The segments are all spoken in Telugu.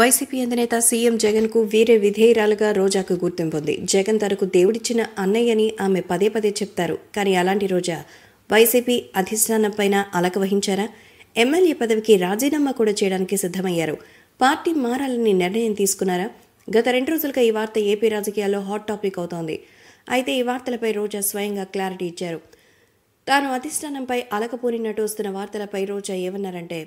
వైసీపీ అధినేత సీఎం జగన్ కు వీరే విధేయురాలుగా రోజాకు గుర్తింపుంది జగన్ తనకు దేవుడిచ్చిన అన్నయ్య అని ఆమె పదే పదే చెప్తారు కానీ అలాంటి రోజా వైసీపీ అధిష్టానం అలక వహించారా ఎమ్మెల్యే పదవికి రాజీనామా కూడా చేయడానికి సిద్ధమయ్యారు పార్టీ మారాలని నిర్ణయం తీసుకున్నారా గత రెండు రోజులుగా ఈ వార్త ఏపీ రాజకీయాల్లో హాట్ టాపిక్ అవుతోంది అయితే ఈ వార్తలపై రోజా స్వయంగా క్లారిటీ ఇచ్చారు తాను అధిష్టానంపై అలకపోనినట్టు వస్తున్న వార్తలపై రోజా ఏమన్నారంటే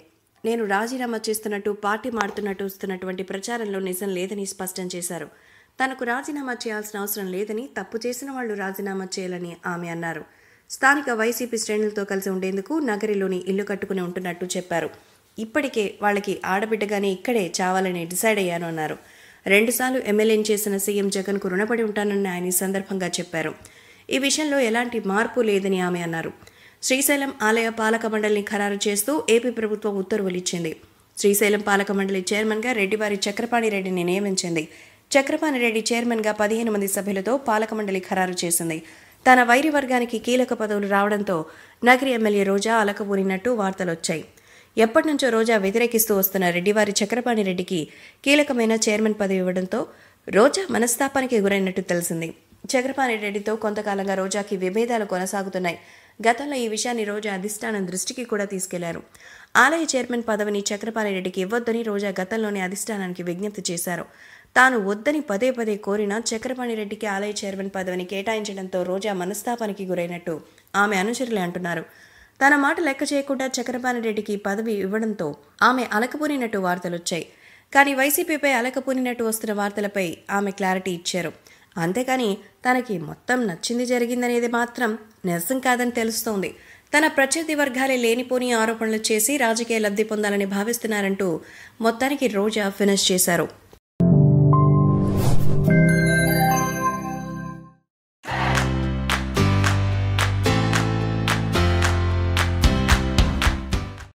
నేను రాజీనామా చేస్తున్నట్టు పార్టీ మారుతున్నట్టు వస్తున్నటువంటి ప్రచారంలో నిజం లేదని స్పష్టం చేశారు తనకు రాజీనామా చేయాల్సిన అవసరం లేదని తప్పు చేసిన వాళ్లు రాజీనామా చేయాలని ఆమె అన్నారు స్థానిక వైసీపీ శ్రేణులతో కలిసి ఉండేందుకు నగరిలోని ఇల్లు కట్టుకుని ఉంటున్నట్టు చెప్పారు ఇప్పటికే వాళ్ళకి ఆడబిడ్డగానే ఇక్కడే చావాలని డిసైడ్ అయ్యాను అన్నారు రెండుసార్లు ఎమ్మెల్యేని చేసిన సీఎం జగన్కు రుణపడి ఉంటానని ఆయన ఈ సందర్భంగా చెప్పారు ఈ విషయంలో ఎలాంటి మార్పు లేదని ఆమె అన్నారు శ్రీశైలం ఆలయ పాలక మండలిని ఖరారు చేస్తూ ఏపీ ప్రభుత్వం ఉత్తర్వులు ఇచ్చింది శ్రీశైలం పాలక మండలి చైర్మన్గా రెడ్డివారి చక్రపాణి రెడ్డిని నియమించింది చక్రపాణి రెడ్డి చైర్మన్గా పదిహేను మంది సభ్యులతో పాలక మండలి ఖరారు చేసింది తన వైరి వర్గానికి కీలక పదవులు రావడంతో నగరి ఎమ్మెల్యే రోజా అలకబూరినట్టు వార్తలొచ్చాయి ఎప్పటి నుంచో రోజా వ్యతిరేకిస్తూ వస్తున్న రెడ్డివారి చక్రపాణి రెడ్డికి కీలకమైన చైర్మన్ పదవి ఇవ్వడంతో రోజా మనస్తాపానికి గురైనట్టు తెలిసింది చక్రపాణి రెడ్డితో కొంతకాలంగా రోజాకి విభేదాలు కొనసాగుతున్నాయి గతంలో ఈ విషయాన్ని రోజా అధిష్టానం దృష్టికి కూడా తీసుకెళ్లారు ఆలయ చైర్మన్ పదవిని చక్రపాణి రెడ్డికి ఇవ్వొద్దని రోజా గతంలోనే అధిష్టానానికి విజ్ఞప్తి చేశారు తాను వద్దని పదే పదే కోరినా చక్రపాణి రెడ్డికి ఆలయ చైర్మన్ పదవిని కేటాయించడంతో రోజా మనస్తాపానికి గురైనట్టు ఆమె అనుచరులే అంటున్నారు తన మాట లెక్క చేయకుండా చక్రపాణి రెడ్డికి పదవి ఇవ్వడంతో ఆమె అలకపూనినట్టు వార్తలొచ్చాయి కానీ వైసీపీపై అలకపూనినట్టు వస్తున్న వార్తలపై ఆమె క్లారిటీ ఇచ్చారు అంతేకాని తనకి మొత్తం నచ్చింది జరిగిందనేది మాత్రం నిరసం కాదని తెలుస్తోంది తన ప్రత్యర్థి వర్గాలే లేనిపోని ఆరోపణలు చేసి రాజకీయ లబ్ధి పొందాలని భావిస్తున్నారంటూ మొత్తానికి రోజా ఫినిష్ చేశారు